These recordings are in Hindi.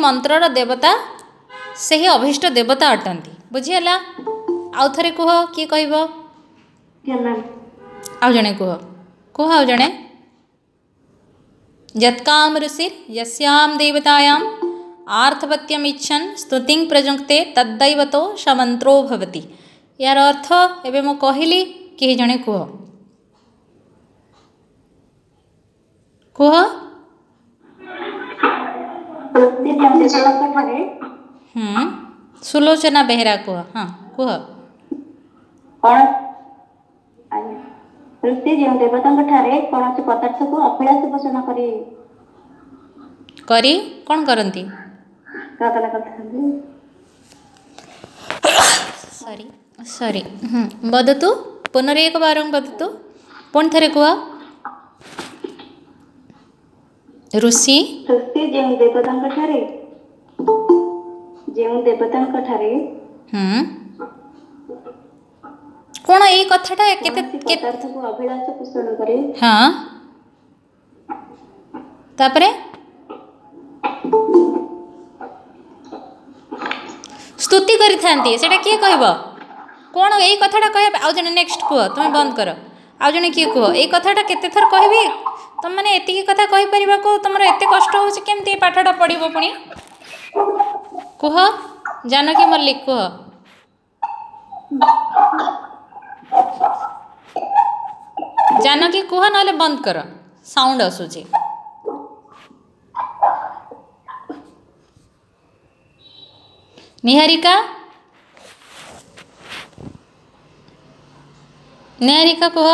मंत्र देवता से ही अभीष्ट देवता अटंती बुझीला आउ थे कह किए कह आउ जे कह कह आउ यत्काम ऋषि यस्याम देवतायाम आर्थवत्यम इच्छन स्तुति प्रजुक्ते तद्दवत स मंत्रो भवती यार अर्थ एवं मुझली कि जड़े कह कह ହୁଁ ସୁଲୋଚନା ବେହେରା କୁହ ହଁ କୁହ କ'ଣ ଋଷି ଯେଉଁ ଦେବତାଙ୍କ ଠାରେ କୌଣସି ପଦାର୍ଥକୁ ଅଭିଳାଷ ପୋଷଣ କରି କରି କ'ଣ କରନ୍ତି ସରି ସରି ବଦତୁ ପୁନରେକବାରଂ ବଦତୁ ପୁଣି ଥରେ କୁହ ଋଷି ସୃଷ୍ଟି ଯେଉଁ ଦେବତାଙ୍କ ଠାରେ ଯେଉଁ ଦେବତାଙ୍କ ଠାରେ ହୁଁ କ'ଣ ଏଇ କଥାଟା କେତେ ପଦାର୍ଥକୁ ଅଭିଳାଷ ପୋଷଣ କରେ ହଁ ତାପରେ ସ୍ତୁତି କରିଥାନ୍ତି ସେଇଟା କିଏ କହିବ କ'ଣ ଏଇ କଥାଟା କହିବା ଆଉ ଜଣେ ନେକ୍ସଟ କୁହ ତୁମେ ବନ୍ଦ କର ଆଉ ଜଣେ କିଏ କୁହ ଏଇ କଥାଟା କେତେ ଥର କହିବି ତୁମମାନେ ଏତିକି କଥା କହିପାରିବାକୁ ତୁମର ଏତେ କଷ୍ଟ ହେଉଛି କେମିତି ଏ ପାଠଟା ପଢ଼ିବ ପୁଣି କୁହ ଜାନକୀ ମଲ୍ଲିକ କୁହ ଜାନକୀ କୁହ ନହେଲେ ବନ୍ଦ କର ସାଉଣ୍ଡ ଆସୁଛି ନିହାରିକା ନିହାରିକା କୁହ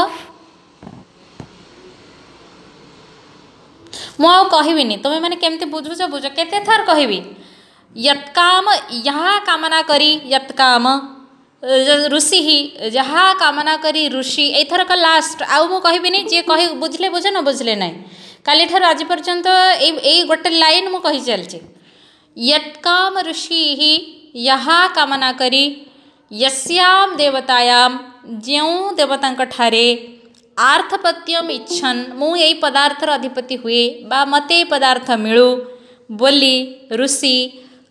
मुझे कहबिनी तुम्हें कमी बुझ बुझ केत थर कह यत्काम यहाँ कामना करी यत्काम ऋषि ही जहाँ कामना करी ऋषि यथर का लास्ट आउ मु कहबिनी कह बुझले बुझ न बुझले ना काली ठार आज पर्यंत गोटे लाइन मुझे चलचे यत्काम ऋषि ही यहाँ कामना करी यस्याम देवतायाम ज्यों देवतांक आर्थपत्यम इच्छन मुँह यही पदार्थर अधिपति हुए बा मत पदार्थ मिलू बोली ऋषि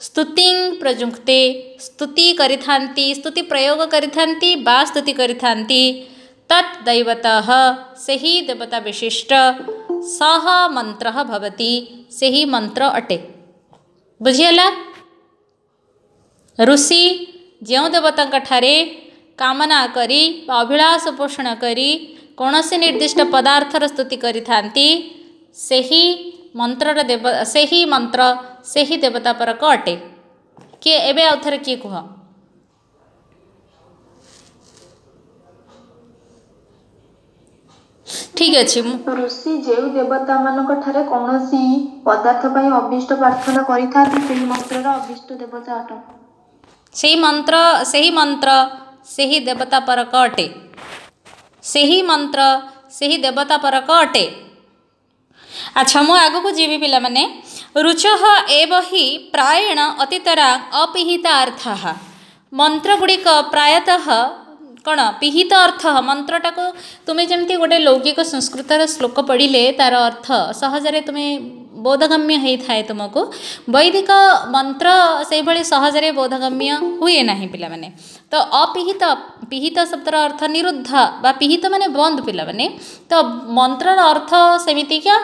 स्तुति प्रजुक्ते स्तुति करी स्तुति प्रयोग करी बा स्तुति करी तत्दत से ही देवता विशिष्ट सह मंत्र भवती से ही मंत्र अटे बुझीगला ऋषि जो देवता कामना करी अभिलाष पोषण करी କୌଣସି ନିର୍ଦ୍ଦିଷ୍ଟ ପଦାର୍ଥର ସ୍ତୁତି କରିଥାନ୍ତି ସେହି ମନ୍ତ୍ରର ଦେବ ସେହି ମନ୍ତ୍ର ସେହି ଦେବତା ପରକ ଅଟେ କିଏ ଏବେ ଆଉ ଥରେ କିଏ କୁହ ଠିକ ଅଛି ଋଷି ଯେଉଁ ଦେବତା ମାନଙ୍କ ଠାରେ କୌଣସି ପଦାର୍ଥ ପାଇଁ ଅଭିଷ୍ଟ ପ୍ରାର୍ଥନା କରିଥାନ୍ତି ସେହି ମନ୍ତ୍ରର ଅଭିଷ୍ଟ ଦେବତା ଅଟ ସେହି ମନ୍ତ୍ର ସେହି ମନ୍ତ୍ର ସେହି ଦେବତା ପରକ ଅଟେ ସେହି ମନ୍ତ୍ର ସେହି ଦେବତା ପରକ ଅଟେ ଆଚ୍ଛା ମୁଁ ଆଗକୁ ଯିବି ପିଲାମାନେ ରୁଚଃ ଏବ ହି ପ୍ରାୟଣ ଅତୀତରା ଅପିହିତାର୍ଥାଃ ମନ୍ତ୍ରଗୁଡ଼ିକ ପ୍ରାୟତଃ କ'ଣ ପିହିତ ଅର୍ଥ ମନ୍ତ୍ରଟାକୁ ତୁମେ ଯେମିତି ଗୋଟେ ଲୌକିକ ସଂସ୍କୃତର ଶ୍ଲୋକ ପଢ଼ିଲେ ତା'ର ଅର୍ଥ ସହଜରେ ତୁମେ ବୋଧଗମ୍ୟ ହୋଇଥାଏ ତୁମକୁ ବୈଦିକ ମନ୍ତ୍ର ସେହିଭଳି ସହଜରେ ବୋଧଗମ୍ୟ ହୁଏ ନାହିଁ ପିଲାମାନେ ତ ଅପିହିତ ପିହିତ ଶବ୍ଦର ଅର୍ଥ ନିରୁଦ୍ଧ ବା ପିହିତ ମାନେ ବନ୍ଦ ପିଲାମାନେ ତ ମନ୍ତ୍ରର ଅର୍ଥ ସେମିତିକା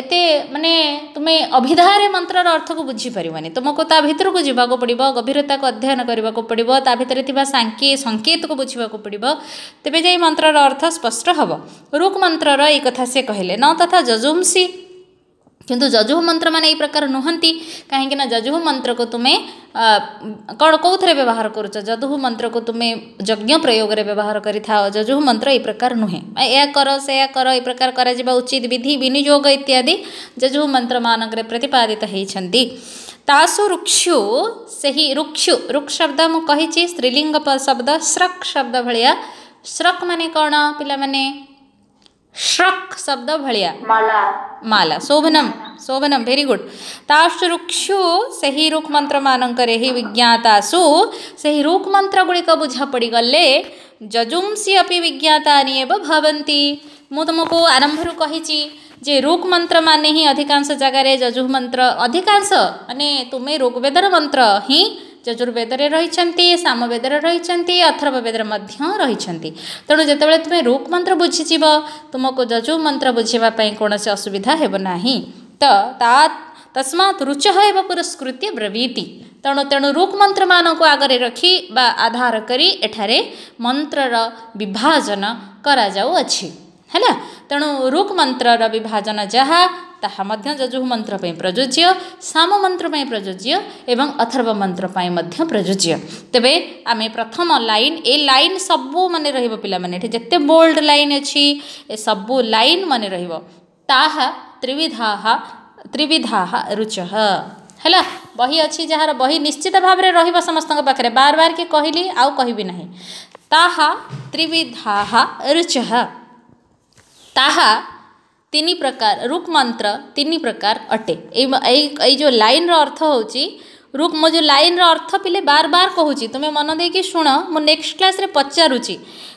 ଏତେ ମାନେ ତୁମେ ଅଭିଧାରେ ମନ୍ତ୍ରର ଅର୍ଥକୁ ବୁଝିପାରିବନି ତୁମକୁ ତା ଭିତରକୁ ଯିବାକୁ ପଡ଼ିବ ଗଭୀରତାକୁ ଅଧ୍ୟୟନ କରିବାକୁ ପଡ଼ିବ ତା ଭିତରେ ଥିବା ସାଙ୍କେ ସଙ୍କେତକୁ ବୁଝିବାକୁ ପଡ଼ିବ ତେବେ ଯାଇ ମନ୍ତ୍ରର ଅର୍ଥ ସ୍ପଷ୍ଟ ହେବ ରୁକ୍ ମନ୍ତ୍ରର ଏଇ କଥା ସେ କହିଲେ ନ ତଥା ଯଜୁମ୍ସି किंतु जजुह मंत्र मैंने प्रकार नुहंती कहीं जजुह मंत्र को तुम्हें कौन कौ थे व्यवहार करुच जजुह मंत्र को तुम्हें यज्ञ प्रयोग में व्यवहार करो जजुह मंत्र य प्रकार नुहे या कर से या कर य प्रकार कर उचित विधि विनियोग इत्यादि जजुह मंत्र मानक प्रतिपादित होती तासु रुक्षु से ही रुक्षु रुक् शब्द मुझे स्त्रीलिंग शब्द स्रक् शब्द भाया स्रक् मान कौन पे श्रक् शब्द भलिया माला माला शोभनम शोभनम भेरी गुड ताक्षु से ही रूख मंत्र मानक विज्ञाता सु से ही रूख मंत्र गुड़िक बुझा पड़गले जजुंसी अभी विज्ञाता भवंती मु तुमको आरंभ रु कही जे रूक मंत्र मान ही अधिकांश जगह जजु मंत्र अधिकांश मानने तुम्हें ऋग्वेदर मंत्र ही ଯଜୁର୍ବେଦରେ ରହିଛନ୍ତି ସାମବେଦରେ ରହିଛନ୍ତି ଅଥର୍ବ ବେଦରେ ମଧ୍ୟ ରହିଛନ୍ତି ତେଣୁ ଯେତେବେଳେ ତୁମେ ରୁକ୍ ମନ୍ତ୍ର ବୁଝିଯିବ ତୁମକୁ ଯଜୁ ମନ୍ତ୍ର ବୁଝିବା ପାଇଁ କୌଣସି ଅସୁବିଧା ହେବ ନାହିଁ ତ ତା तस्मात् रुचः एव पुरस्कृत्य ब्रवीति ତେଣୁ ତେଣୁ ରୁକ୍ ମନ୍ତ୍ରମାନଙ୍କୁ ଆଗରେ ରଖି ବା ଆଧାର କରି ଏଠାରେ ମନ୍ତ୍ରର ବିଭାଜନ କରାଯାଉଅଛି है तेणु रुक् मंत्र विभाजन जहाँ ताजु मंत्र प्रजोज्य साम मंत्र प्रजोज्य एवं अथर्व मंत्र प्रजोज्य तेरे आम प्रथम लाइन ए लाइन सब मन रिले जिते बोल्ड लाइन अच्छी सब लाइन मन रहा त्रिविधा रुच है बही अच्छी जार बही निश्चित भाव में रस्त बार बार किए कहली आउ कह त्रिविधा रुचः ताहा तीन प्रकार रुक मंत्र तीन प्रकार अटे जो लाइन रर्थ हो रुक मो जो लाइन रर्थ पिले बार बार कहूँ तुम्हें मन दे कि शुण मो नेक्स्ट क्लास रे पचारूँ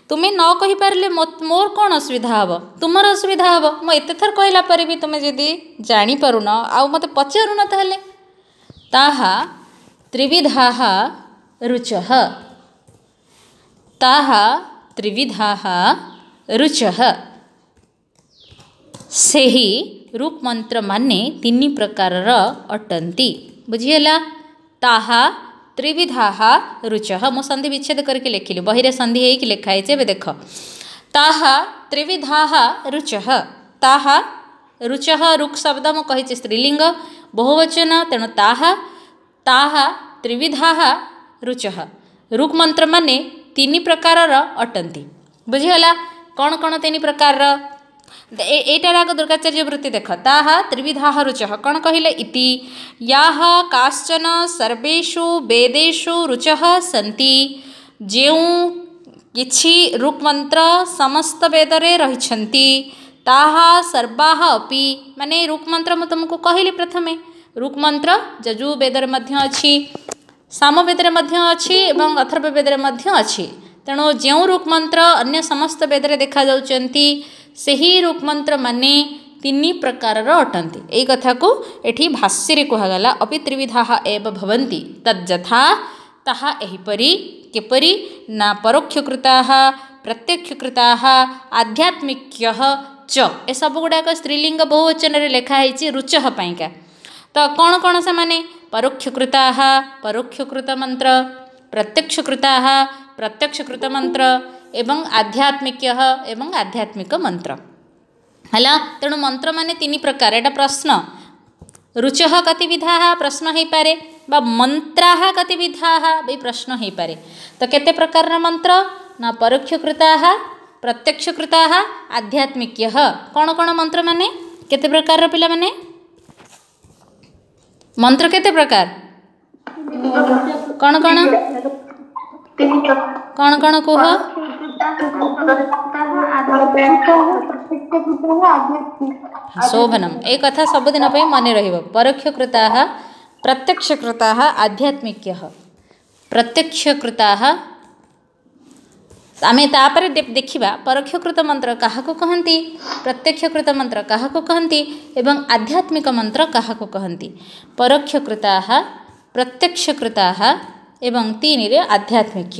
तुम्हें न कहीपारे मो मोर कौन असुविधा हे तुम असुविधा हे मुत थर कहला तुम्हें जी जापार न आते पचार नाविधा रुच ताहा त्रिविधा ସେହି ରୁକ୍ ମନ୍ତ୍ରମାନେ ତିନି ପ୍ରକାରର ଅଟନ୍ତି ବୁଝିହେଲା ତାହା ତ୍ରିବିଧାଃ ରୁଚଃ ମୁଁ ସନ୍ଧି ବିଚ୍ଛେଦ କରିକି ଲେଖିଲି ବହିରେ ସନ୍ଧି ହେଇକି ଲେଖା ହେଇଛି ଏବେ ଦେଖ ତାହା ତ୍ରିବିଧାଃ ରୁଚଃ ତାହା ରୁଚଃ ରୁକ୍ ଶବ୍ଦ ମୁଁ କହିଛି ସ୍ତ୍ରୀଲିଙ୍ଗ ବହୁବଚନ ତେଣୁ ତାହା ତାହା ତ୍ରିବିଧାଃ ରୁଚଃ ରୁକ୍ ମନ୍ତ୍ରମାନେ ତିନି ପ୍ରକାରର ଅଟନ୍ତି ବୁଝିଗଲା କ'ଣ କ'ଣ ତିନି ପ୍ରକାରର यार आग दुर्गाचार्य वृत्ति देख ताविधा रुच कण कहले काचन सर्वेशु वेदेशु रुच जो कि ऋक्मंत्र समस्त बेदरे रही सर्वा अपि मान ऋक्मंत्र मु तुमको कहली प्रथम ऋक्मंत्र जजु बेदर मध्य अच्छी साम बेदर अच्छी एवं अथर्व बेदर अच्छी तेणु जो ऋक्मंत्र अन्य समस्त बेदरे देखा जाती ସେହି ରୁକ୍ମନ୍ତ୍ରମାନେ ତିନି ପ୍ରକାରର ଅଟନ୍ତି ଏଇ କଥାକୁ ଏଠି ଭାଷ୍ୟରେ କୁହାଗଲା ଅପି ତ୍ରିବିଧାଃ ଏବ ଭବନ୍ତି ତଦ୍ଯଥା ତାହା ଏହିପରି କିପରି ନା ପରୋକ୍ଷକୃତାଃ ପ୍ରତ୍ୟକ୍ଷକୃତାଃ ଆଧ୍ୟାତ୍ମିକ୍ୟ ଚ ଏସବୁ ଗୁଡ଼ାକ ସ୍ତ୍ରୀଲିଙ୍ଗ ବହୁବଚନରେ ଲେଖା ହେଇଛି ରୁଚହ ପାଇଁକା ତ କ'ଣ କ'ଣ ସେମାନେ ପରୋକ୍ଷକୃତାଃ ପରୋକ୍ଷକୃତ ମନ୍ତ୍ର ପ୍ରତ୍ୟକ୍ଷକୃତାଃ ପ୍ରତ୍ୟକ୍ଷକୃତ ମନ୍ତ୍ର एवं आध्यात्मिक एवं आध्यात्मिक मंत्र है तेणु मंत्र मान तीन प्रकार एट प्रश्न रुच कतिविधा प्रश्न हो पारे मंत्रा कतिविधा भी प्रश्न हो पारे तो केत प्रकार मंत्र ना परोक्षकृता प्रत्यक्षकृता आध्यात्मिक कौन कौन मंत्र मान के प्रकार पा मैने मंत्र के प्रकार कौन कौन कौन कौन कह शोभनम ए कथा सबुदिन मन रोक्षकृता प्रत्यक्षकृता आध्यात्मिक प्रत्यक्षकृता आम तापर देखा परोक्षकृत मंत्र क्या कहती प्रत्यक्षकृत मंत्र क्या कहती एवं आध्यात्मिक मंत्र क्या कहती परोक्षकृता प्रत्यक्षकृता एवं तीन आध्यात्मिक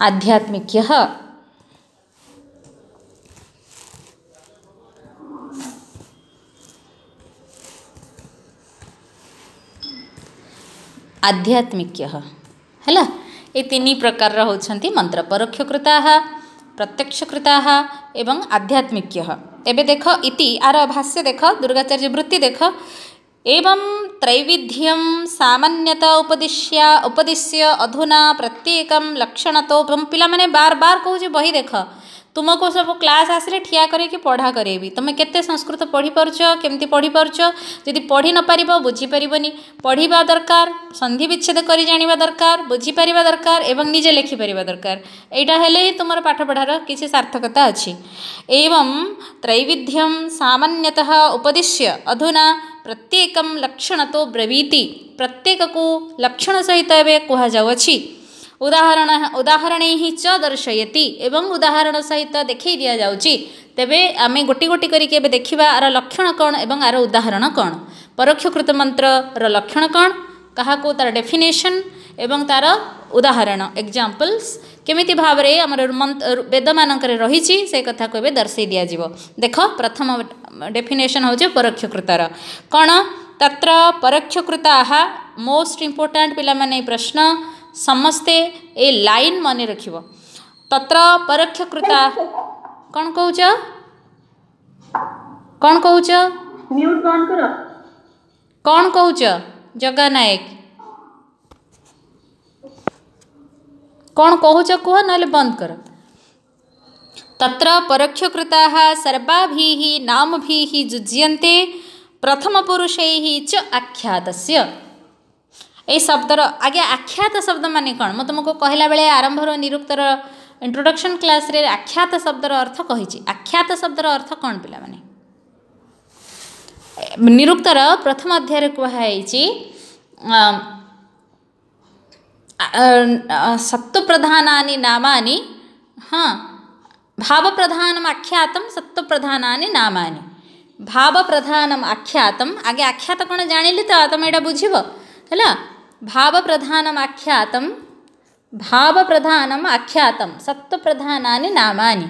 आध्यात्मिक आध्यात्मिक्यः हला तीन प्रकार होती मंत्र परोक्षकृता प्रत्यक्षकृता एवं आध्यात्मिक्यः एबे देख इति आर भाष्य देख दुर्गाचार्य वृत्ति देख एवं त्रैविध्यं सामान्यता उपदिश्य उपदिश्य अधुना प्रत्येकं लक्षणतो ପିଲାମାନେ ବାର ବାର କହୁଛି ବହି ଦେଖ ତୁମକୁ ସବୁ କ୍ଲାସ୍ ଆସିଲେ ଠିଆ କରିକି ପଢ଼ା କରେଇବି ତୁମେ କେତେ ସଂସ୍କୃତ ପଢ଼ିପାରୁଛ କେମିତି ପଢ଼ିପାରୁଛ ଯଦି ପଢ଼ି ନପାରିବ ବୁଝିପାରିବନି ପଢ଼ିବା ଦରକାର ସନ୍ଧି ବିଚ୍ଛେଦ କରି ଜାଣିବା ଦରକାର ବୁଝିପାରିବା ଦରକାର ଏବଂ ନିଜେ ଲେଖିପାରିବା ଦରକାର ଏଇଟା ହେଲେ ହିଁ ତୁମର ପାଠପଢ଼ାର କିଛି ସାର୍ଥକତା ଅଛି ଏବଂ ତ୍ରୈବିଧ୍ୟମ୍ ସାମାନ୍ୟତଃ ଉପଦିଶ୍ୟ ଅଧୁନା प्रत्येक लक्षण तो ब्रवीति प्रत्येक को लक्षण सहित कहुची उदाहरण उदाहरण ही च दर्शयती एवं उदाहरण सहित देख दि जाऊँगी तेरे आम गोटी गोटी कर देखा आर लक्षण कौन एवं आर उदाहरण कौन परोक्षकृत मंत्र लक्षण कौन क्या तार डेफिनेशन एवं तार उदाहरण एक्जामपल्स କେମିତି ଭାବରେ ଆମର ବେଦମାନଙ୍କରେ ରହିଛି ସେ କଥାକୁ ଏବେ ଦର୍ଶାଇ ଦିଆଯିବ ଦେଖ ପ୍ରଥମ ଡେଫିନେସନ୍ ହେଉଛି ପରୋକ୍ଷକୃତର କ'ଣ ତତ୍ର ପରୋକ୍ଷକୃତାହ ମୋଷ୍ଟ ଇମ୍ପୋର୍ଟାଣ୍ଟ ପିଲାମାନେ ଏଇ ପ୍ରଶ୍ନ ସମସ୍ତେ ଏ ଲାଇନ୍ ମନେ ରଖିବ ତତ୍ର ପରୋକ୍ଷକୃତା କ'ଣ କହୁଛ କ'ଣ କହୁଛ କ'ଣ କହୁଛ ଜଗା ନାୟକ କ'ଣ କହୁଛ କୁହ ନହେଲେ ବନ୍ଦ କର ତତ୍ର ପରୋକ୍ଷକୃତାଃ ସର୍ବାଭିଃ ନାମଭିଃ ଯୁଜ୍ୟନ୍ତେ ପ୍ରଥମ ପୁରୁଷୈଃ ଚ ଆଖ୍ୟାତସ୍ୟ ଏଇ ଶବ୍ଦର ଆଜ୍ଞା ଆଖ୍ୟାତ শব্দ মানে କ'ଣ ମୁଁ ତୁମକୁ କହିଲା ବେଳେ ଆରମ୍ଭର ନିରୁକ୍ତର ଇଣ୍ଟ୍ରୋଡକ୍ସନ୍ କ୍ଲାସ୍ରେ ଆଖ୍ୟାତ ଶବ୍ଦର ଅର୍ଥ କହିଛି ଆଖ୍ୟାତ ଶବ୍ଦର ଅର୍ଥ କ'ଣ ପିଲାମାନେ ନିରୁକ୍ତର ପ୍ରଥମ ଅଧ୍ୟାୟରେ କୁହାହେଇଛି सत्वप्रधानानि नामानि हा भावप्रधानम् आख्यातं सत्वप्रधानानि नामानि भावप्रधानम् आख्यातम् आगे ଆଖ୍ୟାତ କ'ଣ ଜାଣିଲି ତ ତମେ ଏଇଟା ବୁଝିବ ହେଲା भावप्रधानम् आख्यातं भावप्रधानम् आख्यातं सत्वप्रधानानि नामानि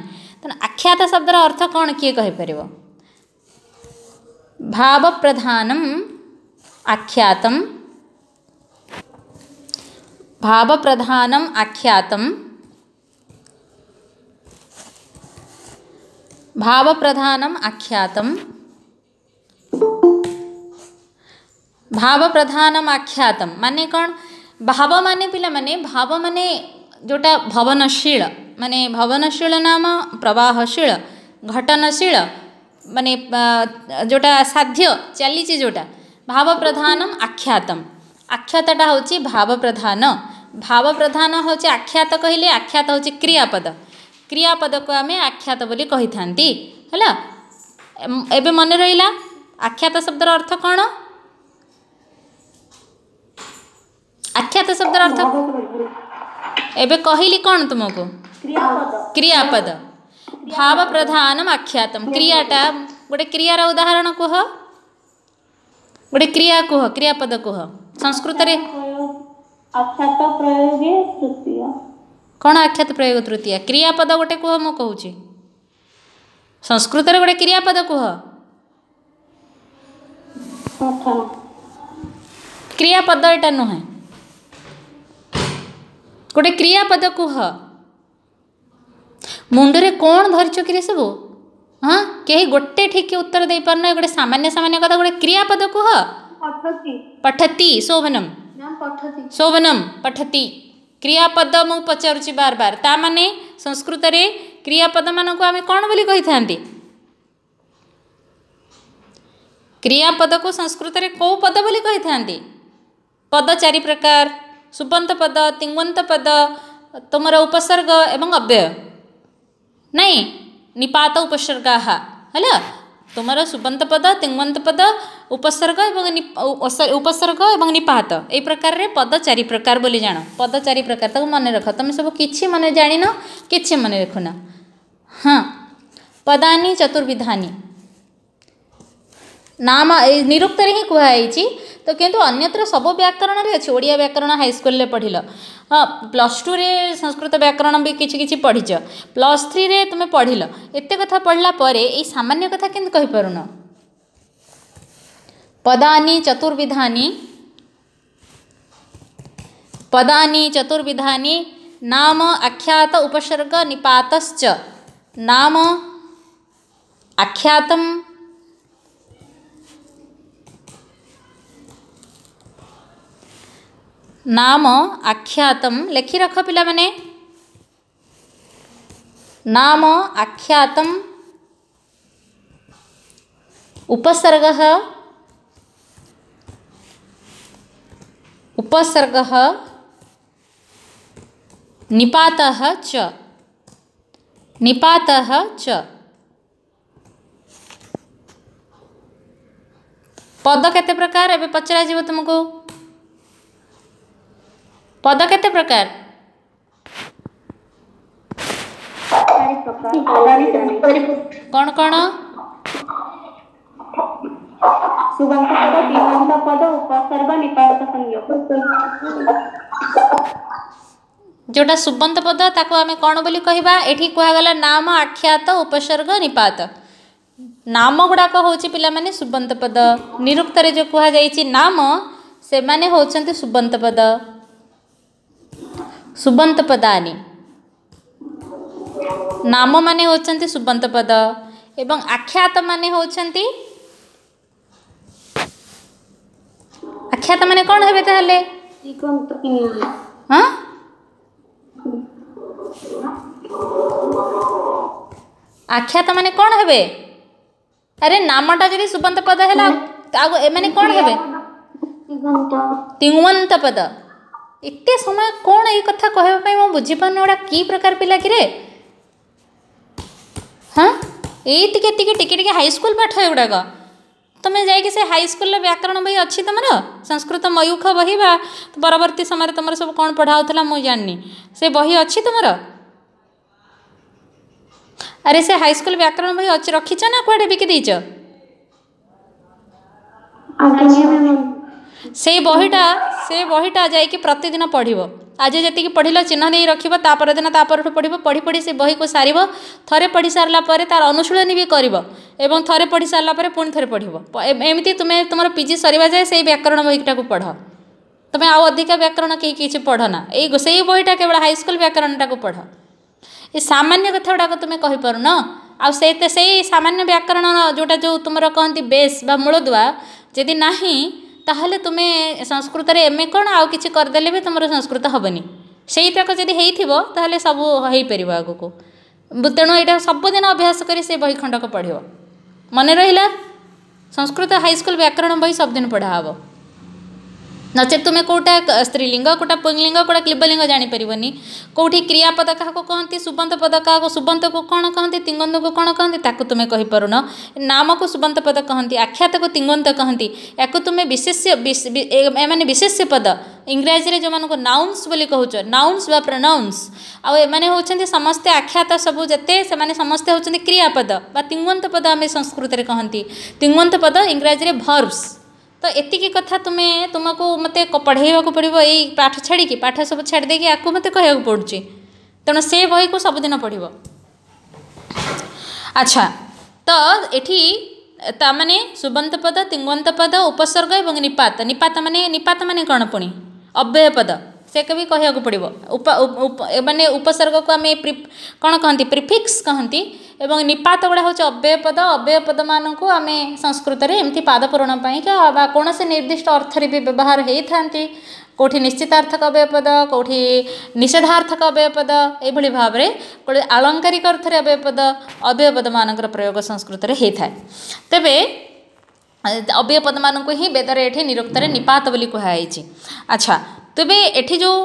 आख्यात शब्दर अर्थ ଅର୍ଥ କ'ଣ କିଏ କହିପାରିବ भावप्रधानम् आख्यातं भाव प्रधानम आख्यातम भाव प्रधानम आख्यातम भाव प्रधानम आख्यातम माने कौन भाव माने पिला माने भाव माने जोटा भवनशील माने भवनशील नाम प्रवाहशील घटनशील माने जोटा साध्य चली जोटा भाव प्रधानम आख्यातम ଆଖ୍ୟାତଟା ହେଉଛି ଭାବପ୍ରଧାନ ଭାବପ୍ରଧାନ ହେଉଛି ଆଖ୍ୟାତ କହିଲେ ଆଖ୍ୟାତ ହେଉଛି କ୍ରିୟାପଦ କ୍ରିୟାପଦକୁ ଆମେ ଆଖ୍ୟାତ ବୋଲି କହିଥାନ୍ତି ହେଲା ଏବେ ମନେ ରହିଲା ଆଖ୍ୟାତ ଶବ୍ଦର ଅର୍ଥ କ'ଣ ଆଖ୍ୟାତ ଶବ୍ଦର ଅର୍ଥ ଏବେ କହିଲି କ'ଣ ତୁମକୁ କ୍ରିୟାପଦ ଭାବ ପ୍ରଧାନମ ଆଖ୍ୟାତମ କ୍ରିୟାଟା ଗୋଟେ କ୍ରିୟାର ଉଦାହରଣ କୁହ ଗୋଟେ କ୍ରିୟା କୁହ କ୍ରିୟାପଦ କୁହ संस्कृत कौन आख्यात प्रयोग तृतीय क्रियापद गोटे कह मु कह संस्कृत गोटे क्रियापद कह क्रियापद यहाँ नुह गोटे क्रियापद कह मुंडे कौन धरच कि सब हाँ कहीं गोटे ठीक उत्तर दे पार ना गोटे सामान्य सामान्य कथा गोटे क्रियापद कह पठति शोभनम शोभनम पठति क्रियापद ମୁଁ ପଚାରୁଛି ବାର ବାର ତା ମାନେ ସଂସ୍କୃତରେ କ୍ରିୟାପଦମାନଙ୍କୁ ଆମେ କ'ଣ ବୋଲି କହିଥାନ୍ତି କ୍ରିୟାପଦକୁ ସଂସ୍କୃତରେ କେଉଁ ପଦ ବୋଲି କହିଥାନ୍ତି ପଦ ଚାରି ପ୍ରକାର ସୁବନ୍ତ ପଦ ତିଙ୍ଗନ୍ତ ପଦ ତୁମର ଉପସର୍ଗ ଏବଂ ଅବ୍ୟୟ ନାଇଁ ନିପାତ ଉପସର୍ଗାହା ହେଲା তোমার সুবন্তপদ তিঙ্গন্তপদ উপসর্গ এবং উপসর্গ এবং নিপাত এই প্রকারের পদ চারি প্রকার বলে জাণ পদ চারি প্রকার তাকে মনে রখ তুমি সব কিছু মনে জাণিন কিছু মনে রাখুন হ্যাঁ পদানি চতুর্বিধানী नाम निरुक्त ही कहुई तो कितु अन्त्र सब व्याकरण अच्छे ओडिया व्याकरण हाईस्कल पढ़ल हाँ प्लस टू रे संस्कृत व्याकरण भी कि पढ़ीच प्लस थ्री रे तुम्हें पढ़ल एत कथ पढ़ला सामान्य कथा किपार न पदानी चतुर्विधानी पदानी चतुर्विधानी नाम आख्यात उपसर्ग निपात नाम आख्यात నామ ఆఖ్యాతం లెఖిరఖ పిల్లమనే నామ ఆఖ్యాతం ఉపసర్గ ఉపసర్గ నిపాత చ నిపాత చ పద కెతే ప్రకార ఏ పచరా జీవ తుమకు ପଦ କେତେ ପ୍ରକାର କ'ଣ କ'ଣ সুবন্ত পদ বিভক্ত পদ উপসর্গ নিপাত সংযোগ ଯେଉଁଟା ସୁବନ୍ତ ପଦ ତାକୁ ଆମେ କ'ଣ ବୋଲି କହିବା ଏଠି କୁହାଗଲା ନାମ ଆଖ୍ୟାତ ଉପସର୍ଗ ନିପାତ ନାମ ଗୁଡ଼ାକ ହେଉଛି ପିଲାମାନେ ସୁବନ୍ତ ପଦ ନିରୁକ୍ତରେ ଯେଉଁ କୁହାଯାଇଛି ନାମ ସେମାନେ ହେଉଛନ୍ତି ସୁବନ୍ତ ପଦ ସୁବନ୍ତ ପଦାନୀ ନାମମାନେ ହେଉଛନ୍ତି ସୁବନ୍ତ ପଦ ଏବଂ ଆଖ୍ୟାତମାନେ ହେଉଛନ୍ତି ଆଖ୍ୟାତମାନେ କ'ଣ ହେବେ ତାହେଲେ ହଁ ଆଖ୍ୟାତମାନେ କ'ଣ ହେବେ ଆରେ ନାମଟା ଯଦି ସୁବନ୍ତ ପଦ ହେଲା ଆଉ ଏମାନେ କ'ଣ ହେବେ ତିଙ୍ଗନ୍ତ ପଦ एत समय कौन ये कथा कह बुझी कि प्रकार पिला कि हाँ ये टी टे हाईस्कल पाठ गुड़ाक तुम्हें जा हाईस्कल व्याकरण बही अच्छी तुम संस्कृत मयूख बही बा परवर्त तो समय तुम सब कौन पढ़ाऊला मुझे जाननी से बही अच्छी तुम अरे से हाईस्कल व्याकरण बही रखी ना कड़े बिकी সেই ବହିଟା ସେ ବହିଟା ଯାଇକି ପ୍ରତିଦିନ ପଢ଼ିବ ଆଜି ଯେତିକି ପଢ଼ିଲ ଚିହ୍ନ ନେଇ ରଖିବ ତା ପରଦିନ ତା ପରଠୁ ପଢ଼ିବ ପଢ଼ି ପଢ଼ି ସେ ବହିକୁ ସାରିବ ଥରେ ପଢ଼ି ସାରିଲା ପରେ ତା'ର ଅନୁଶୀଳନୀ ବି କରିବ ଏବଂ ଥରେ ପଢ଼ି ସାରିଲା ପରେ ପୁଣି ଥରେ ପଢ଼ିବ ଏମିତି ତୁମେ ତୁମର ପିଜି ସରିବା ଯାଏ ସେଇ ବ୍ୟାକରଣ ବହିଟାକୁ ପଢ଼ ତୁମେ ଆଉ ଅଧିକା ବ୍ୟାକରଣ କେହି କିଛି ପଢ଼ ନା ଏଇ ସେଇ ବହିଟା କେବଳ ହାଇସ୍କୁଲ ବ୍ୟାକରଣଟାକୁ ପଢ଼ ଏ ସାମାନ୍ୟ କଥା ଗୁଡ଼ାକ ତୁମେ କହିପାରୁନ ଆଉ ସେଇତେ ସେଇ ସାମାନ୍ୟ ବ୍ୟାକରଣ ଯେଉଁଟା ଯେଉଁ ତୁମର କହନ୍ତି ବେସ୍ ବା ମୂଳଦୁଆ ଯଦି ନାହିଁ ତାହେଲେ ତୁମେ ସଂସ୍କୃତରେ ଏମ୍ ଏ କ'ଣ ଆଉ କିଛି କରିଦେଲେ ବି ତୁମର ସଂସ୍କୃତ ହେବନି ସେଇଟାକ ଯଦି ହେଇଥିବ ତାହେଲେ ସବୁ ହେଇପାରିବ ଆଗକୁ ତେଣୁ ଏଇଟା ସବୁଦିନ ଅଭ୍ୟାସ କରି ସେ ବହି ଖଣ୍ଡକ ପଢ଼ିବ ମନେ ରହିଲା ସଂସ୍କୃତ ହାଇସ୍କୁଲ ବ୍ୟାକରଣ ବହି ସବୁଦିନ ପଢ଼ା ହେବ नचे तुम्हें कौटा स्त्रीलिंग कौटा पुंगलिंग कौटा क्लीबलिंग जापर कौटि क्रियापद क्या कहते सुबंत पद क्या सुबंत को कौन कहते तिंगंत को कौन कहते तुम्हें कहीपर नाम को सुबंत पद कहते आख्यात को तिंगंत कहते या तुम्हें विशेष मैंने विशेष पद इंग्राजी जो मानक नाउन्स कह नाउन्स एम आने समस्ते आख्यात सब जिते से समस्ते होंगे क्रियापद तिंगवंत पद आम संस्कृत कहती तिंगवंत पद इंग्राजी भर्वस ତ ଏତିକି କଥା ତୁମେ ତୁମକୁ ମୋତେ ପଢ଼େଇବାକୁ ପଡ଼ିବ ଏଇ ପାଠ ଛାଡ଼ିକି ପାଠ ସବୁ ଛାଡ଼ି ଦେଇକି ଆକୁ ମୋତେ କହିବାକୁ ପଡ଼ୁଛି ତେଣୁ ସେ ବହିକୁ ସବୁଦିନ ପଢ଼ିବ ଆଚ୍ଛା ତ ଏଠି ତାମାନେ ସୁବନ୍ତ ପଦ ତିଙ୍ଗନ୍ତ ପଦ ଉପସର୍ଗ ଏବଂ ନିପାତ ନିପାତ ମାନେ ନିପାତ ମାନେ କ'ଣ ପୁଣି ଅବ୍ୟୟ ପଦ से भी कह पड़ो मानने उपसर्ग को आम कौन कहते प्रिफिक्स कहती निपात गुड़ा हूँ अव्यय पद अव्यय पद मान आम संस्कृत एमती पाद पूरण कौन से निर्दिष्ट अर्थर भी व्यवहार होता कौटि निश्चितार्थक अवय पद कौटि निषेधार्थक अवय पद यह भाव में आलंकारिक अर्थर अवय पद अवय पद मान प्रयोग संस्कृत होता है तेज अवय पद मान ही बेदर ये निरुक्त निपात बोली कहुई अच्छा ତେବେ ଏଠି ଯେଉଁ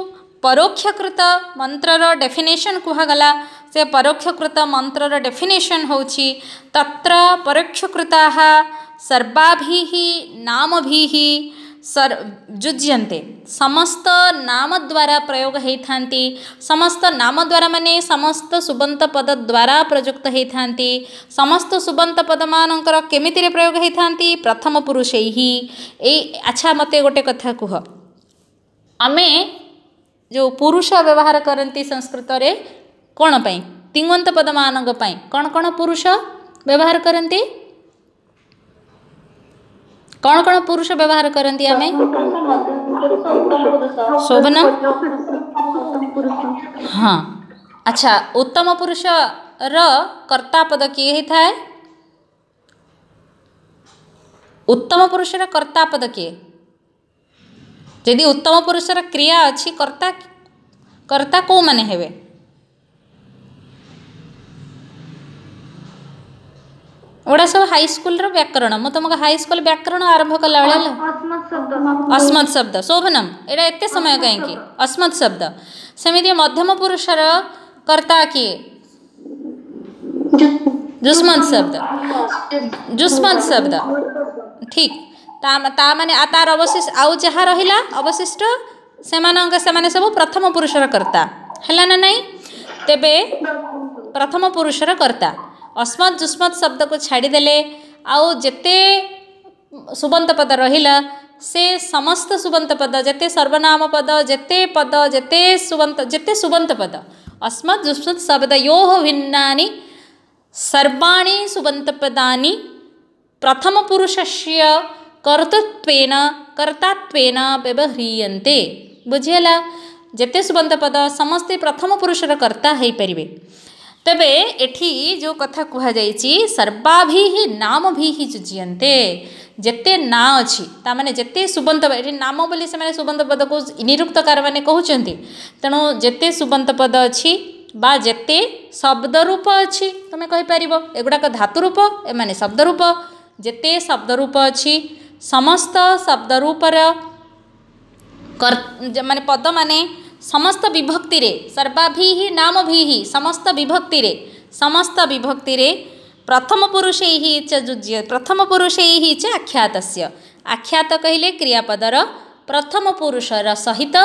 ପରୋକ୍ଷକୃତ ମନ୍ତ୍ରର ଡେଫିନେସନ୍ କୁହାଗଲା ସେ ପରୋକ୍ଷକୃତ ମନ୍ତ୍ରର ଡେଫିନେସନ୍ ହେଉଛି ତତ୍ର ପରୋକ୍ଷକୃତାଃ ସର୍ବାଭିଃ ନାମଭିଃ ସର୍ ଯୁଜ୍ୟନ୍ତେ ସମସ୍ତ ନାମ ଦ୍ୱାରା ପ୍ରୟୋଗ ହୋଇଥାନ୍ତି ସମସ୍ତ ନାମ ଦ୍ୱାରା ମାନେ ସମସ୍ତ ସୁବନ୍ତ ପଦ ଦ୍ୱାରା ପ୍ରଯୁକ୍ତ ହୋଇଥାନ୍ତି ସମସ୍ତ ସୁବନ୍ତ ପଦମାନଙ୍କର କେମିତିରେ ପ୍ରୟୋଗ ହୋଇଥାନ୍ତି ପ୍ରଥମ ପୁରୁଷେଇ ଏଇ ଆଚ୍ଛା ମୋତେ ଗୋଟେ କଥା କୁହ आमे जो पुरुष व्यवहार करती संस्कृत कौनपाई तिंगत पद मानी कौन कौन पुरुष व्यवहार करती कौन कौन पुरुष व्यवहार करती आम शोभन हाँ अच्छा उत्तम पुरुष रर्ता पद किए थाए उत्तम पुरुष रर्ता पद किए ଯଦି ଉତ୍ତମ ପୁରୁଷର କ୍ରିୟା ଅଛି କର୍ତ୍ତା କର୍ତ୍ତା କେଉଁମାନେ ହେବେ ଏଗୁଡ଼ା ସବୁ ହାଇସ୍କୁଲର ବ୍ୟାକରଣ ମୁଁ ତମକୁ ହାଇସ୍କୁଲ ବ୍ୟାକରଣ ଆରମ୍ଭ କଲାବେଳେ ଅସ୍ମତ୍ ଶବ୍ଦ ଶୋଭନମ୍ ଏଇଟା ଏତେ ସମୟ କାହିଁକି ଅସ୍ମତ୍ ଶବ୍ଦ ସେମିତି ମଧ୍ୟମ ପୁରୁଷର କର୍ତ୍ତା କିଏ ଯୁଷ୍ମନ୍ତ ଶବ୍ଦ ଯୁଷ୍ମନ୍ତ ଶବ୍ଦ ଠିକ୍ मैंने तार अवशिष आउ जहाँ रहा अवशिष्ट से मैंने सब प्रथम पुरुष कर्ता है ना तेब प्रथम पुरुषर कर्ता अस्मत जुस्मत शब्द को छाड़देले आते सुबंत पद रहा से समस्त सुबंत पद जिते सर्वनाम पद जिते पद जिते सुबंत जिते सुबंत पद अस्मत जुस्मत शब्द यो भिन्ना सर्वाणी सुबंत पदा प्रथम पुरुष से कर्तृत्व कर्तात्व व्यवह्रीय बुझेगा जिते सुबंध पद समस्ते प्रथम पुरुष कर्ता हो पारे तेब एटी जो कथा कह कथ कई सर्वाभि नाम भी ही जुजीते जिते ना अच्छी तमें जिते सुबंध पद नाम बोली से सुबंध पद को निरुक्तकार मैंने कहते तेणु जिते सुबंत पद अच्छी जिते शब्द रूप अच्छी तुम्हें कहींपर एगुड़ाक धातु रूप एम शब्द रूप जिते शब्द रूप अच्छी ସମସ୍ତ ଶବ୍ଦ ରୂପର ମାନେ ପଦମାନେ ସମସ୍ତ ବିଭକ୍ତିରେ ସର୍ବାଭିହି ନାମ ଭିହି ସମସ୍ତ ବିଭକ୍ତିରେ ସମସ୍ତ ବିଭକ୍ତିରେ ପ୍ରଥମ ପୁରୁଷେହି ଇଚ୍ଛ ଯୁଜ୍ୟ ପ୍ରଥମ ପୁରୁଷେହି ଇଚ୍ଛ ଆଖ୍ୟାତସ୍ୟ ଆଖ୍ୟାତ କହିଲେ କ୍ରିୟାପଦର ପ୍ରଥମ ପୁରୁଷର ସହିତ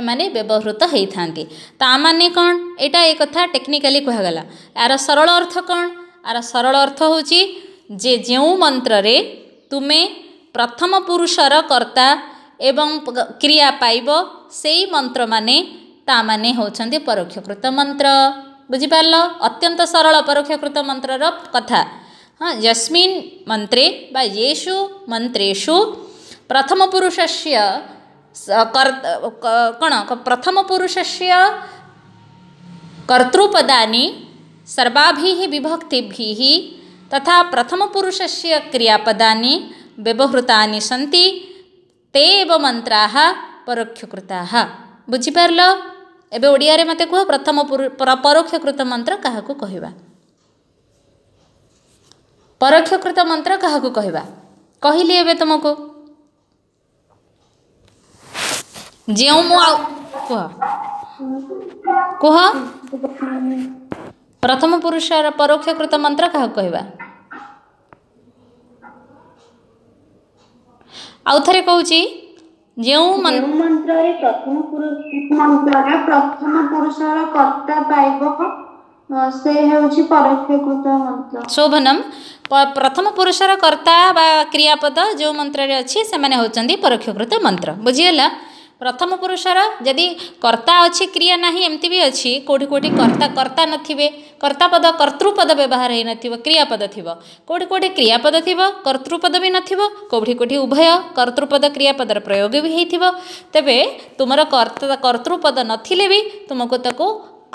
ଏମାନେ ବ୍ୟବହୃତ ହେଇଥାନ୍ତି ତା ମାନେ କ'ଣ ଏଇଟା ଏ କଥା ଟେକ୍ନିକାଲି କୁହାଗଲା ଏହାର ସରଳ ଅର୍ଥ କ'ଣ ଏହାର ସରଳ ଅର୍ଥ ହେଉଛି ଯେ ଯେଉଁ ମନ୍ତ୍ରରେ ତୁମେ ପ୍ରଥମ ପୁରୁଷର କର୍ତ୍ତା ଏବଂ କ୍ରିୟା ପାଇବ ସେଇ ମନ୍ତ୍ରମାନେ ତାମାନେ ହେଉଛନ୍ତି ପରୋକ୍ଷକୃତ ମନ୍ତ୍ର ବୁଝିପାରିଲ ଅତ୍ୟନ୍ତ ସରଳ ପରୋକ୍ଷକୃତ ମନ୍ତ୍ରର କଥା ହଁ ଯସ୍ମିନ୍ ମନ୍ତ୍ରେ ବା ୟେଷୁ ମନ୍ତ୍ରେଷୁ ପ୍ରଥମ ପୁରୁଷସ୍ୟ କ'ଣ ପ୍ରଥମ ପୁରୁଷସ୍ୟ କର୍ତ୍ତୃପଦାନି ସର୍ବାଭିः ବିଭକ୍ତିभिः तथा प्रथमपुरुषस्य क्रियापदानि ବ୍ୟବହୃତା ସନ୍ତି ତେ ଏବ ମନ୍ତ୍ରାହ ପରୋକ୍ଷକୃତାହ ବୁଝିପାରିଲ ଏବେ ଓଡ଼ିଆରେ ମୋତେ କୁହ ପ୍ରଥମ ପରୋକ୍ଷକୃତ ମନ୍ତ୍ର କାହାକୁ କହିବା ପରୋକ୍ଷକୃତ ମନ୍ତ୍ର କାହାକୁ କହିବା କହିଲି ଏବେ ତୁମକୁ ଯେଉଁ ମୁଁ ଆଉ କୁହ କୁହ ପ୍ରଥମ ପୁରୁଷର ପରୋକ୍ଷକୃତ ମନ୍ତ୍ର କାହାକୁ କହିବା ଆଉ ଥରେ କହୁଛି ଯେଉଁ ମନ୍ତ୍ରରେ ପ୍ରଥମ ମନ୍ତ୍ରର ପ୍ରଥମ ପୁରୁଷର କର୍ତ୍ତା ପାଇବ ସେ ହେଉଛି ପରୋକ୍ଷକୃତ ମନ୍ତ୍ର ଶୋଭନମ୍ ପ୍ରଥମ ପୁରୁଷର କର୍ତ୍ତା ବା କ୍ରିୟାପଦ ଯେଉଁ ମନ୍ତ୍ରରେ ଅଛି ସେମାନେ ହେଉଛନ୍ତି ପରୋକ୍ଷକୃତ ମନ୍ତ୍ର ବୁଝିଗଲା ପ୍ରଥମ ପୁରୁଷର ଯଦି କର୍ତ୍ତା ଅଛି କ୍ରିୟା ନାହିଁ ଏମିତି ବି ଅଛି କେଉଁଠି କେଉଁଠି କର୍ତ୍ତା କର୍ତ୍ତା ନଥିବେ କର୍ତ୍ତାପଦ କର୍ତ୍ତୃପଦ ବ୍ୟବହାର ହେଇନଥିବ କ୍ରିୟାପଦ ଥିବ କେଉଁଠି କେଉଁଠି କ୍ରିୟାପଦ ଥିବ କର୍ତ୍ତୃପଦ ବି ନଥିବ କେଉଁଠି କେଉଁଠି ଉଭୟ କର୍ତ୍ତୃପଦ କ୍ରିୟାପଦର ପ୍ରୟୋଗ ବି ହେଇଥିବ ତେବେ ତୁମର କର୍ତ୍ତା କର୍ତ୍ତୃପଦ ନଥିଲେ ବି ତୁମକୁ ତାକୁ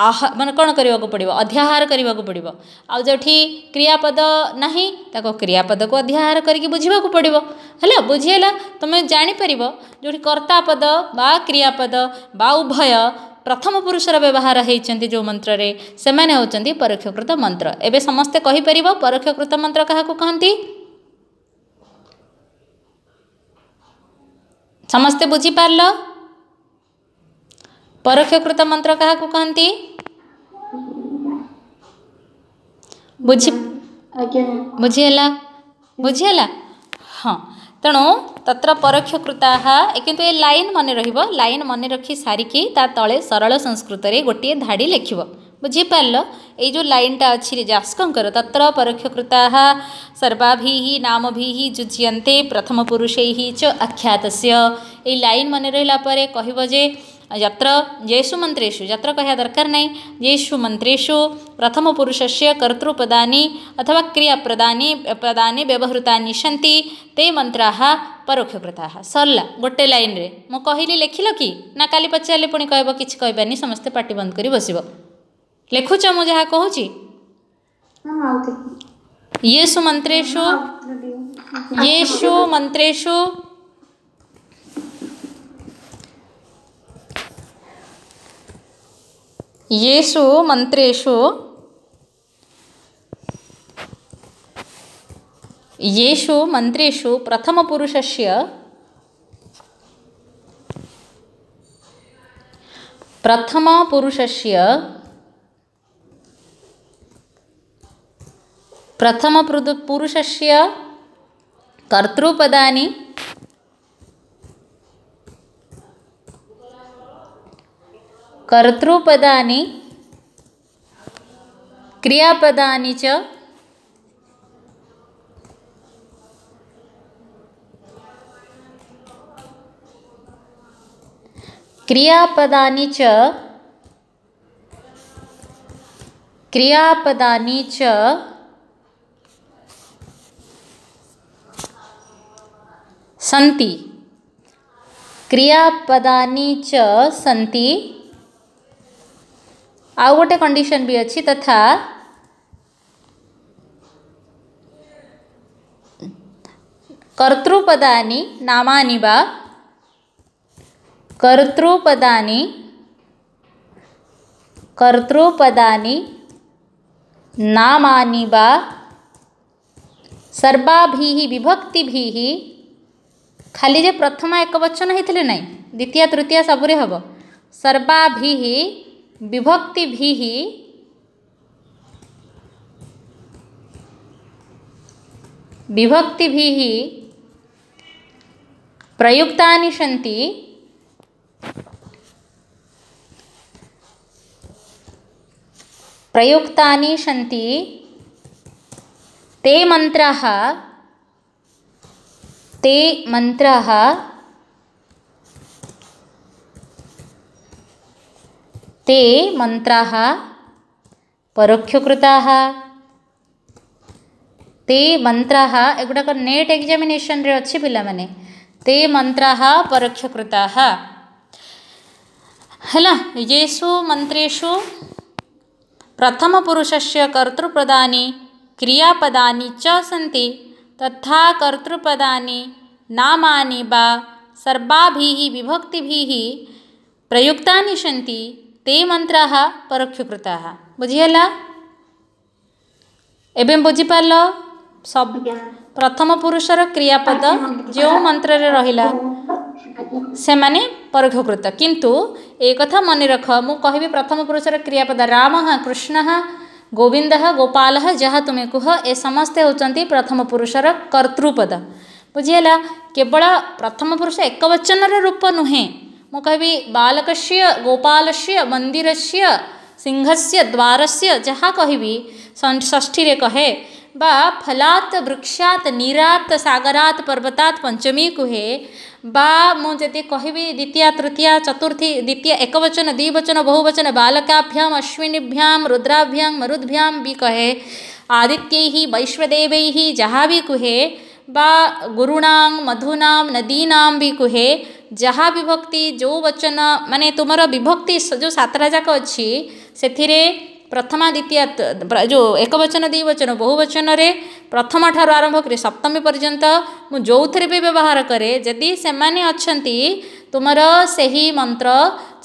ଆହା ମାନେ କ'ଣ କରିବାକୁ ପଡ଼ିବ ଅଧ୍ୟାହାର କରିବାକୁ ପଡ଼ିବ ଆଉ ଯେଉଁଠି କ୍ରିୟାପଦ ନାହିଁ ତାକୁ କ୍ରିୟାପଦକୁ ଅଧ୍ୟାହାର କରିକି ବୁଝିବାକୁ ପଡ଼ିବ ହେଲା ବୁଝିହେଲା ତୁମେ ଜାଣିପାରିବ ଯେଉଁଠି କର୍ତ୍ତାପଦ ବା କ୍ରିୟାପଦ ବା ଉଭୟ ପ୍ରଥମ ପୁରୁଷର ବ୍ୟବହାର ହୋଇଛନ୍ତି ଯେଉଁ ମନ୍ତ୍ରରେ ସେମାନେ ହେଉଛନ୍ତି ପରୋକ୍ଷକୃତ ମନ୍ତ୍ର ଏବେ ସମସ୍ତେ କହିପାରିବ ପରୋକ୍ଷକୃତ ମନ୍ତ୍ର କାହାକୁ କହନ୍ତି ସମସ୍ତେ ବୁଝିପାରିଲ परोक्ष कृत मंत्र क्या कहती बुझी बुझी बुझी हाँ तेणु तत्र परोक्ष कृता कि लाइन मन रही मन रखी सारिकी ता तले सरल संस्कृत रे गोटे धाड़ी लेख बुझीपार यो लाइन टा अच्छी जास्कर तत्र परोक्ष कृता सर्वा नाम भी जुजिये प्रथम पुरुष आख्यात ये लाइन मन रहा कहे यत्र येषु मन्त्रेषु यत्र कहा दरकार नहीं येषु पुरुष से कर्तृपदानि अथवा क्रियाप्रदानि प्रदानि व्यवहृतानि सन्ति ते मन्त्राः परोक्षकृताः सरला गोटे लाइन्रे ମୁଁ କହିଲି ଲେଖିଲ କି ନା କାଲି ପଚାରିଲେ ପୁଣି କହିବ କିଛି କହିବାନି ସମସ୍ତେ ପାଟି ବନ୍ଦ କରି ବସିବ ଲେଖୁଛ ମୁଁ ଯାହା କହୁଛି येषु मन्त्रेषु येषु मन्त्रेषु ఏషు మంత్రేషు ఏషు మంత్రేషు ప్రథమ ప్రథమ ప్రథమపురుషస్య ప్రథమ ప్రథమపురుషస్య కర్తృపదాని కర్తృపదాన్ని క్రియాపదాన్ని చ క్రియాపదాన్ని చ క్రియాపదాన్ని చ సంతి క్రియాపదాన్ని చ సంతి आउ गोटे कंडीशन भी अच्छी तथा कर्तृपदानि नामानि वा कर्तृपदानी कर्तृपदानि नामानि वा सर्वाभिः विभक्तिभिः खाली जे प्रथम एकवचन ହେଇଥିଲେ ନାହିଁ ଦ୍ୱିତୀୟ ତୃତୀୟ ସବୁରେ ହେବ ସର୍ବାଭିଃ विभक्ति भी ही विभक्ति भी ही प्रयुक्ता सी प्रयुक्ता सी ते मंत्र ते मंत्र ते मंत्र परोक्षकृताः ते मन्त्राः ଏଗୁଡ଼ାକ ନେଟ୍ ଏକ୍ଜାମିନେସନ୍ରେ ଅଛି ପିଲାମାନେ ते मन्त्राः परोक्षकृताः ହେଲା मंत्रु प्रथम पुरुष से क्रियापदानि क्रियापदा चाहिए तथा कर्तृपदा नामानि वा सर्वाभिः विभक्तिभिः प्रयुक्तानि सन्ति ते मंत्र परोक्षकृता बुझीगला एवं बुझीपार सब प्रथम पुरुष क्रियापद जो मंत्र रहा से मैंने परोक्षकृत किंतु एक मन रख मु कह प्रथम पुरुष क्रियापद राम कृष्ण गोविंद गोपाल जहाँ तुम्हें कह ए समस्ते होंगे प्रथम पुरुष कर्तृपद बुझीगला केवल प्रथम पुरुष एक बचन रूप नुहे मुखवी बालक गोपाल मंदिर से सिंह से द्वार से जहाँ कह भी ष्ठी से कहे बा फलात वृक्षात नीरात सागरात पर्वतात पंचमी कहे बा मुझे कह द्वितीय तृतीय चतुर्थी द्वितीय एक वचन द्विवचन बहुवचन बालकाभ्याम अश्विनीभ्याम रुद्राभ्याम मरुद्भ्याम भी कहे आदित्य वैश्वदेव जहाँ भी कहे बा गुरुण मधुना नदीना भी कहे ଯାହା ବିଭକ୍ତି ଯେଉଁ ବଚନ ମାନେ ତୁମର ବିଭକ୍ତି ଯେଉଁ ସାତଟା ଯାକ ଅଛି ସେଥିରେ ପ୍ରଥମା ଦ୍ୱିତୀୟା ଯେଉଁ ଏକ ବଚନ ଦୁଇ ବଚନ ବହୁ ବଚନରେ ପ୍ରଥମ ଠାରୁ ଆରମ୍ଭ କରି ସପ୍ତମୀ ପର୍ଯ୍ୟନ୍ତ ମୁଁ ଯେଉଁଥିରେ ବି ବ୍ୟବହାର କରେ ଯଦି ସେମାନେ ଅଛନ୍ତି ତୁମର ସେହି ମନ୍ତ୍ର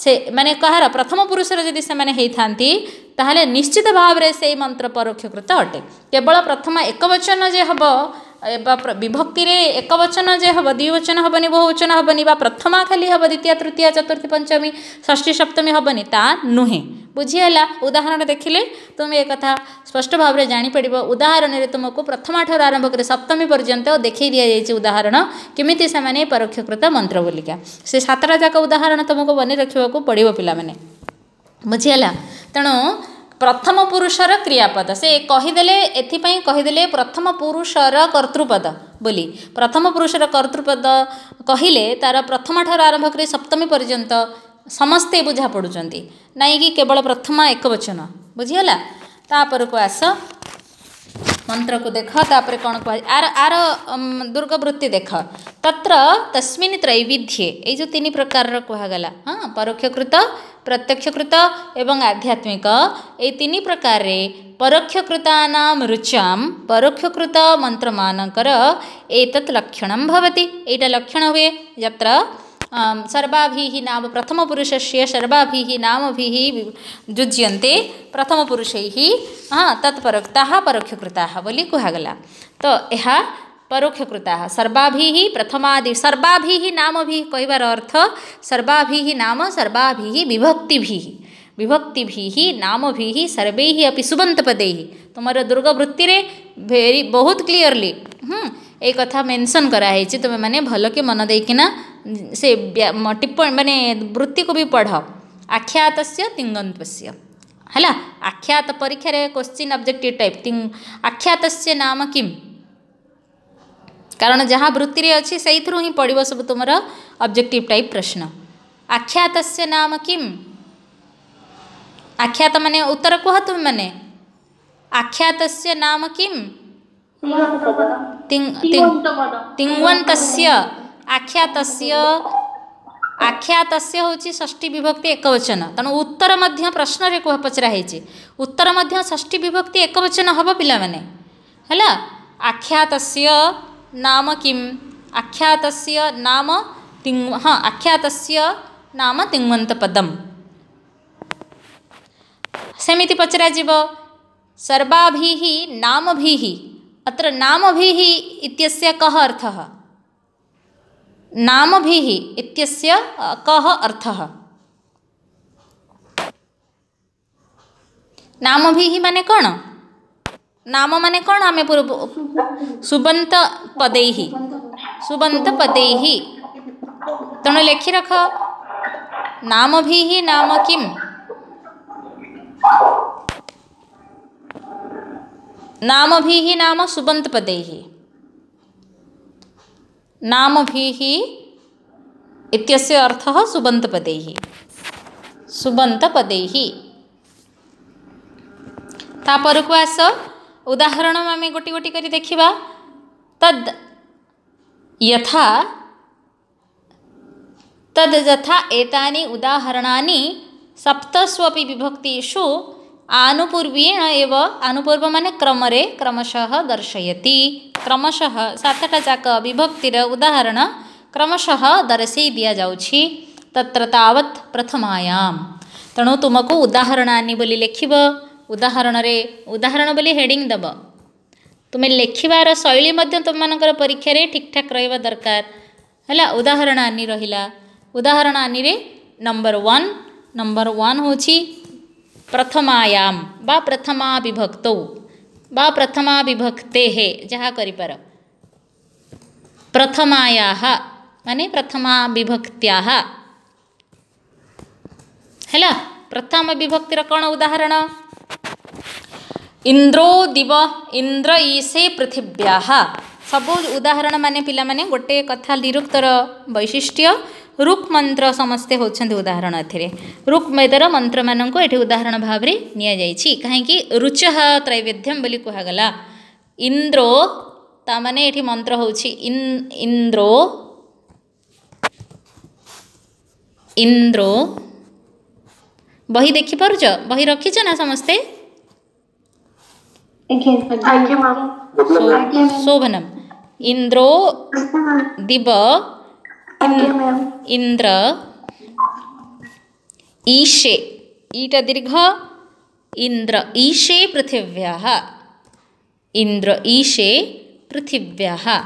ସେ ମାନେ କାହାର ପ୍ରଥମ ପୁରୁଷର ଯଦି ସେମାନେ ହେଇଥାନ୍ତି ତାହେଲେ ନିଶ୍ଚିତ ଭାବରେ ସେହି ମନ୍ତ୍ର ପରୋକ୍ଷକୃତ ଅଟେ କେବଳ ପ୍ରଥମ ଏକ ବଚନ ଯେ ହେବ विभक्ति एक वचन जे हम द्विवचन हेनी बहुवचन हेनी बा प्रथमा खाली हम द्वितीय तृतीय चतुर्थी पंचमी षष्ठी सप्तमी हेनी ता नुहे बुझीगला उदाहरण देखिले तुम एक स्पष्ट भाव में जापर उदाहरण में तुमको प्रथमा ठार आरंभ कर सप्तमी पर्यटन देखे दि जाए उदाहरण किमी से परोक्षकृत मंत्र बोलिका से सतटा जाक उदाहरण तुमको मन रखा पड़ो पे बुझीला तेणु ପ୍ରଥମ ପୁରୁଷର କ୍ରିୟାପଦ ସେ କହିଦେଲେ ଏଥିପାଇଁ କହିଦେଲେ ପ୍ରଥମ ପୁରୁଷର କର୍ତ୍ତୃପଦ ବୋଲି ପ୍ରଥମ ପୁରୁଷର କର୍ତ୍ତୃପଦ କହିଲେ ତା'ର ପ୍ରଥମ ଠାରୁ ଆରମ୍ଭ କରି ସପ୍ତମୀ ପର୍ଯ୍ୟନ୍ତ ସମସ୍ତେ ବୁଝାପଡ଼ୁଛନ୍ତି ପଡ଼ୁଛନ୍ତି ନାଇଁକି କେବଳ ପ୍ରଥମ ଏକବଚନ ବୁଝିଗଲା ତା'ପରକୁ ଆସ मन्त्रको देख आर आर दुर्ग वृत्ति देख तस्मित्रैविध्ये एउति प्रकार र कुगला हँ परोक्षकृत प्रत्यक्षकृत ए आध्यात्मिक यही तिन प्रकार परोक्षकृता रुचाउँ परोक्षकृत मन्त्रक एक्षणति एटा लक्षण हे जत्र सर्वा नाम प्रथमपुरुषस्य सर्वाभिः प्रथम युज्यन्ते प्रथमपुरुषैः तत्परोक्ताः परोक्षकृताः बोलि कुहागला तो ଏହା परोक्षकृताः सर्वा प्रथमादि सर्वाभिः नामभिः କହିବାର ଅର୍ଥ सर्वाभिः नाम सर्वाभिः विभक्तिभिः विभक्तिभिः नामभिः सर्वैः अपि सुबन्तपदैः ତୁମର ଦୁର୍ଗବୃତ୍ତିରେ ଭେରି ବହୁତ କ୍ଲିଅରଲି एक कथा मेनसन कराई तुम्हें मैंने भल कि मन देकना से टिप्पण मानने वृत्ति को भी पढ़ आख्यात तिंगंत है आख्यात परीक्षार क्वेश्चि अब्जेक्टिव टाइप आख्यात नाम किम कारण जहाँ वृत्ति अच्छे से ही पड़ सब तुम अब्जेक्टिव टाइप प्रश्न आख्यात नाम कि आख्यात मान उत्तर कह तुम मैंने आख्यात नाम किम ତିଙ୍ଗନ୍ତସ୍ୟ ଆଖ୍ୟାତସ୍ୟ ଆଖ୍ୟାତସ୍ୟ ହେଉଛି ଷଷ୍ଠୀ ବିଭକ୍ତି ଏକବଚନ ତେଣୁ ଉତ୍ତର ମଧ୍ୟ ପ୍ରଶ୍ନରେ କୁହ ପଚରା ହେଇଛି ଉତ୍ତର ମଧ୍ୟ ଷଷ୍ଠୀ ବିଭକ୍ତି ଏକବଚନ ହେବ ପିଲାମାନେ ହେଲା ଆଖ୍ୟାତସ୍ୟ ନାମ କିମ୍ ଆଖ୍ୟାତସ୍ୟ ନାମ ହଁ ଆଖ୍ୟାତସ୍ୟ ନାମ ତିଙ୍ଗନ୍ତ ପଦମ୍ ସେମିତି ପଚରାଯିବ ସର୍ବାଭିଃ ନାମଭିଃ अत्र नामभिः इत्यस्य कः अर्थः नामभिः इत्यस्य कः अर्थः नामभिः माने कण नाम माने कण आमे पूर्व सुबंत पदैः सुबंत पदैः ତେଣୁ लेखि रख ନାମ नाम ହିଁ नाम भी ही नाम सुबंत पदे ही नाम भी ही इत्यस्य अर्थः सुबंत पदे ही सुबंत पदे ही तापरकु आस उदाहरण आम गोटी गोटी कर देखा तद यथा तद यथा एतानि उदाहरणानि सप्तस्वपि विभक्तिषु ಆನುಪೂರ್ವೀಣ ಇವ ಅನುಪೂರ್ವ ಮನೆ ಕ್ರಮರೆ ಕ್ರಮಶಃ ದರ್ಶಯತಿ ಕ್ರಮಶಃ ಸಾತಟ ಜಾಕ ವಿಭಕ್ತಿರ ಉದಾಹರಣ ಕ್ರಮಶಃ ದರ್ಶಿ ದಿಯಾଯାଉଛି ತತ್ರ ತಾವತ್ ಪ್ರಥಮಾಯಾಂ ତେଣୁ ତୁମକୁ ଉଦାହରଣାନି ବୋଲି ଲେଖିବ ଉଦାହରଣରେ ଉଦାହରଣ ବୋଲି ହେଡ଼ିଂ ଦେବ ତୁମେ ଲେଖିବାର ଶୈଳୀ ମଧ୍ୟ ତୁମମାନଙ୍କର ପରୀକ୍ଷାରେ ଠିକ୍ଠାକ୍ ରହିବା ଦରକାର ହେଲା ଉଦାହରଣାନି ରହିଲା ଉଦାହରଣାନିରେ ନମ୍ବର ୱାନ୍ ନମ୍ବର ୱାନ୍ ହେଉଛି પ્રથમાયામ વા પ્રથમા વિભક્તૌ વા પ્રથમા વિભક્તે હે ଯାହା କରିପାର પ્રથમાયાહ ମାନେ ପ୍ରଥମା ବିଭକ୍ତ୍ୟାହ ହେଲା ପ୍ରଥମ ବିଭକ୍ତିର କ'ଣ ଉଦାହରଣ ଇନ୍ଦ୍ରୋ ଦିବ ଇନ୍ଦ୍ର ଇସେ ପୃଥିବ୍ୟାହ ସବୁ ଉଦାହରଣ ମାନେ ପିଲାମାନେ ଗୋଟିଏ କଥା ନିରୁକ୍ତର ବୈଶିଷ୍ଟ୍ୟ रुक् मंत्र समस्ते होंगे उदाहरण एक् मेदर मंत्र मान को उदाहरण भाव में नि कहीं रुच त्रैविध्यम कहगला इंद्रो ताने मंत्र हूँ इंद्रो इंद्रो बही देखी पार बही रखी ना समस्ते शोभनम इंद्रो दिव ಇಂದ್ರ ಈಶೆ ಈಟ ದೀರ್ಘ ಇಂದ್ರ ಈಶೆ ಪೃಥಿವ್ಯಾ ಇಂದ್ರ ಈಶೆ ಪೃಥಿವ್ಯಾ